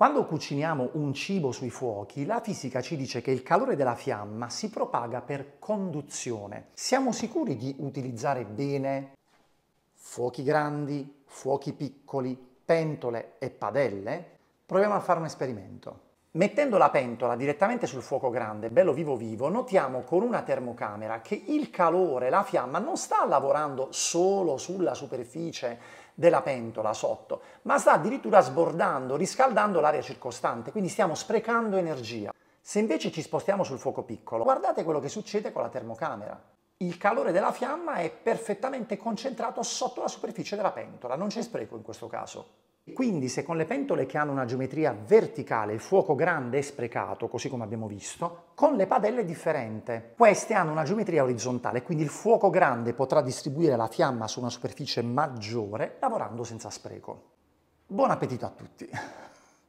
Quando cuciniamo un cibo sui fuochi, la fisica ci dice che il calore della fiamma si propaga per conduzione. Siamo sicuri di utilizzare bene fuochi grandi, fuochi piccoli, pentole e padelle? Proviamo a fare un esperimento. Mettendo la pentola direttamente sul fuoco grande, bello vivo vivo, notiamo con una termocamera che il calore, la fiamma, non sta lavorando solo sulla superficie della pentola sotto, ma sta addirittura sbordando, riscaldando l'aria circostante, quindi stiamo sprecando energia. Se invece ci spostiamo sul fuoco piccolo, guardate quello che succede con la termocamera. Il calore della fiamma è perfettamente concentrato sotto la superficie della pentola, non c'è spreco in questo caso. Quindi se con le pentole che hanno una geometria verticale il fuoco grande è sprecato, così come abbiamo visto, con le padelle è differente. Queste hanno una geometria orizzontale, quindi il fuoco grande potrà distribuire la fiamma su una superficie maggiore lavorando senza spreco. Buon appetito a tutti!